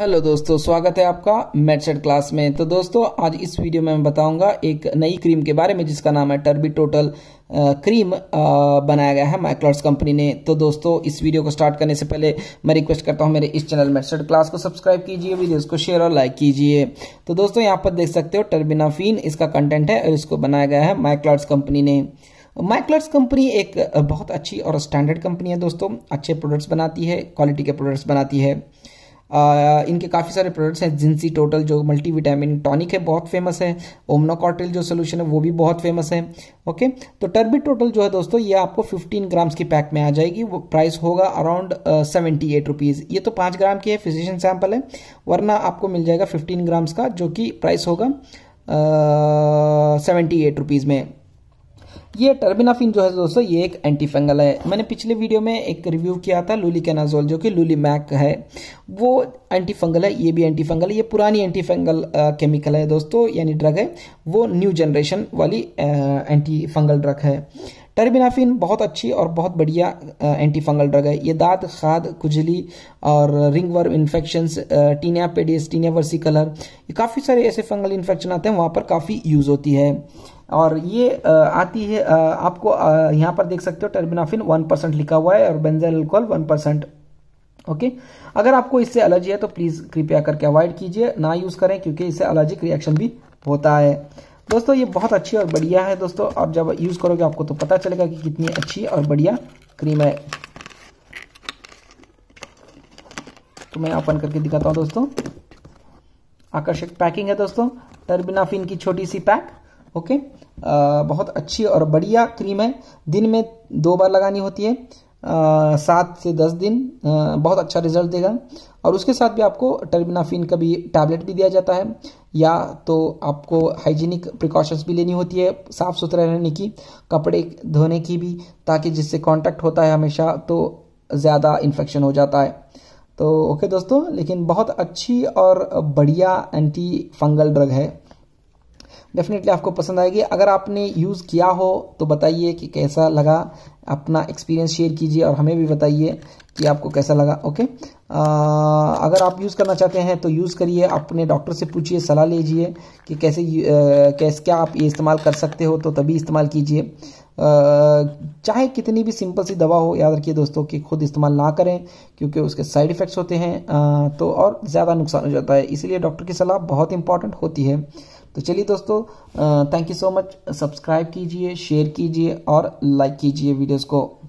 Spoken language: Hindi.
हेलो दोस्तों स्वागत है आपका मेडसेट क्लास में तो दोस्तों आज इस वीडियो में मैं बताऊंगा एक नई क्रीम के बारे में जिसका नाम है टर्बी टोटल क्रीम बनाया गया है माइक्लॉर्स कंपनी ने तो दोस्तों इस वीडियो को स्टार्ट करने से पहले मैं रिक्वेस्ट करता हूं मेरे इस चैनल मेडसेट क्लास को सब्सक्राइब कीजिए वीडियो को शेयर और लाइक कीजिए तो दोस्तों यहाँ पर देख सकते हो टर्बिनाफिन इसका कंटेंट है और इसको बनाया गया है माइक्लॉर्स कंपनी ने माइक्लर्स कंपनी एक बहुत अच्छी और स्टैंडर्ड कंपनी है दोस्तों अच्छे प्रोडक्ट्स बनाती है क्वालिटी के प्रोडक्ट्स बनाती है आ, इनके काफ़ी सारे प्रोडक्ट्स हैं जिनसी टोटल जो मल्टी विटामिन टॉनिक है बहुत फेमस है ओमनोकॉटल जो सोल्यूशन है वो भी बहुत फेमस है ओके तो टर्बी टोटल जो है दोस्तों ये आपको 15 ग्राम्स की पैक में आ जाएगी वो प्राइस होगा अराउंड सेवेंटी एट रुपीज़ ये तो पाँच ग्राम की है फिजिशियन सैम्पल है वरना आपको मिल जाएगा फिफ्टीन ग्राम्स का जो कि प्राइस होगा सेवेंटी एट रुपीज़ में ये टर्बिनाफिन जो है दोस्तों ये एक एंटीफंगल है मैंने पिछले वीडियो में एक रिव्यू किया था लूली कैनाजोल जो कि लूली मैक है वो एंटीफंगल है ये भी एंटी फंगल है ये पुरानी एंटीफंगल केमिकल है दोस्तों यानी ड्रग है वो न्यू जनरेशन वाली एंटी फंगल ड्रग है टर्बिनाफिन बहुत अच्छी और बहुत बढ़िया एंटी फंगल ड्रग है ये दाद खाद खुजली और ringworm infection tinea pedis tinea versicolor ये काफ़ी सारे ऐसे फंगल इन्फेक्शन आते हैं वहाँ पर काफ़ी यूज़ होती है और ये आती है आपको यहाँ पर देख सकते हो टर्बिनाफिन वन परसेंट लिखा हुआ है और benzyl alcohol one percent okay अगर आपको इससे एलर्जी है तो प्लीज़ कृपया करके अवॉइड कीजिए ना यूज़ करें क्योंकि इससे एलर्जिक रिएक्शन भी होता है दोस्तों ये बहुत अच्छी और बढ़िया है दोस्तों आप जब यूज़ करोगे आपको तो पता चलेगा कि कितनी अच्छी और बढ़िया क्रीम है तो मैं ओपन करके दिखाता हूँ दोस्तों आकर्षक पैकिंग है दोस्तों टर्बिनाफिन की छोटी सी पैक ओके आ, बहुत अच्छी और बढ़िया क्रीम है दिन में दो बार लगानी होती है सात से दस दिन आ, बहुत अच्छा रिजल्ट देगा और उसके साथ भी आपको टर्बिनाफिन का भी टैबलेट भी दिया जाता है या तो आपको हाइजीनिक प्रिकॉशंस भी लेनी होती है साफ़ सुथरा रहने की कपड़े धोने की भी ताकि जिससे कांटेक्ट होता है हमेशा तो ज़्यादा इन्फेक्शन हो जाता है तो ओके दोस्तों लेकिन बहुत अच्छी और बढ़िया एंटी फंगल ड्रग है डेफिनेटली आपको पसंद आएगी अगर आपने यूज़ किया हो तो बताइए कि कैसा लगा अपना एक्सपीरियंस शेयर कीजिए और हमें भी बताइए कि आपको कैसा लगा ओके आ, अगर आप यूज़ करना चाहते हैं तो यूज़ करिए अपने डॉक्टर से पूछिए सलाह लीजिए कि कैसे कैसे क्या आप ये इस्तेमाल कर सकते हो तो तभी इस्तेमाल कीजिए चाहे कितनी भी सिंपल सी दवा हो याद रखिए दोस्तों कि खुद इस्तेमाल ना करें क्योंकि उसके साइड इफ़ेक्ट्स होते हैं तो और ज़्यादा नुकसान हो जाता है इसीलिए डॉक्टर की सलाह बहुत इंपॉर्टेंट होती है तो चलिए दोस्तों thank you so much subscribe कीजिए शेयर कीजिए और लाइक कीजिए वीडियोज़ को